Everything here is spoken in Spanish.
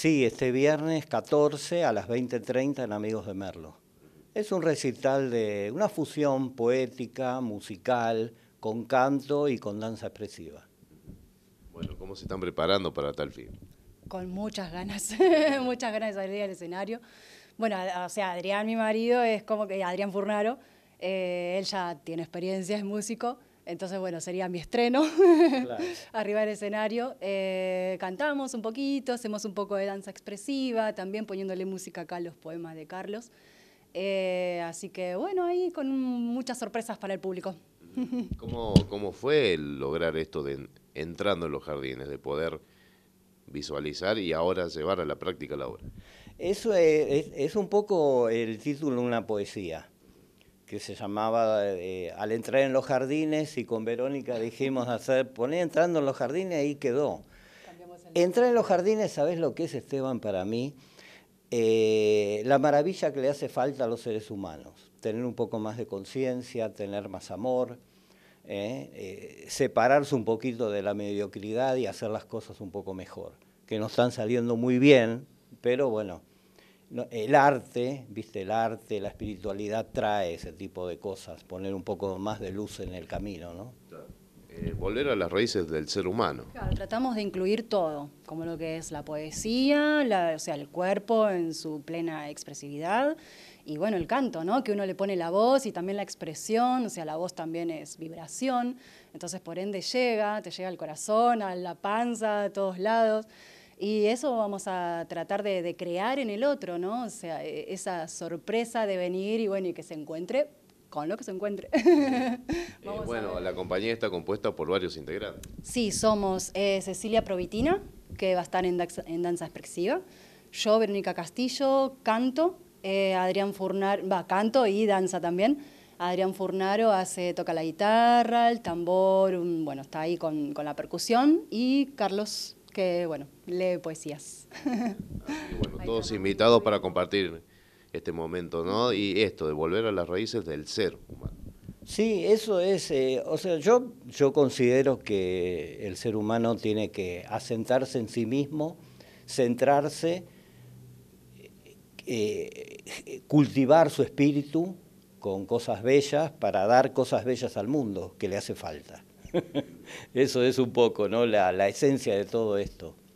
Sí, este viernes 14 a las 20.30 en Amigos de Merlo. Es un recital de una fusión poética, musical, con canto y con danza expresiva. Bueno, ¿cómo se están preparando para tal fin? Con muchas ganas, muchas ganas de salir al escenario. Bueno, o sea, Adrián, mi marido, es como que Adrián Furnaro, eh, él ya tiene experiencia, es músico, entonces, bueno, sería mi estreno claro. arriba del escenario. Eh, cantamos un poquito, hacemos un poco de danza expresiva, también poniéndole música acá a los poemas de Carlos. Eh, así que, bueno, ahí con muchas sorpresas para el público. ¿Cómo, ¿Cómo fue lograr esto de entrando en los jardines, de poder visualizar y ahora llevar a la práctica la obra? Eso es, es, es un poco el título de una poesía que se llamaba eh, Al entrar en los jardines y con Verónica dijimos hacer, poné entrando en los jardines y quedó. Entrar en los jardines, ¿sabes lo que es Esteban para mí? Eh, la maravilla que le hace falta a los seres humanos, tener un poco más de conciencia, tener más amor, ¿eh? separarse un poquito de la mediocridad y hacer las cosas un poco mejor, que no están saliendo muy bien, pero bueno, el arte, viste, el arte, la espiritualidad trae ese tipo de cosas, poner un poco más de luz en el camino, ¿no? Eh, volver a las raíces del ser humano. tratamos de incluir todo, como lo que es la poesía, la, o sea, el cuerpo en su plena expresividad y bueno, el canto, ¿no? Que uno le pone la voz y también la expresión, o sea, la voz también es vibración, entonces por ende llega, te llega al corazón, a la panza, a todos lados. Y eso vamos a tratar de, crear en el otro, ¿no? O sea, e, esa sorpresa de venir y bueno, y que se encuentre con lo que se encuentre. Eh, bueno, la compañía está compuesta por varios integrantes. Sí, somos eh, Cecilia Provitina, que va a estar en, danza expresiva, yo, Verónica Castillo, canto, eh, Adrián Furnar, va, canto y danza también. Adrián Furnaro hace, toca la guitarra, el tambor, bueno, está ahí con la percusión y Carlos que, bueno, lee poesías. bueno, todos invitados para compartir este momento, ¿no? Y esto, de volver a las raíces del ser humano. Sí, eso es, eh, o sea, yo, yo considero que el ser humano tiene que asentarse en sí mismo, centrarse, eh, cultivar su espíritu con cosas bellas para dar cosas bellas al mundo que le hace falta. Eso es un poco ¿no? la, la esencia de todo esto.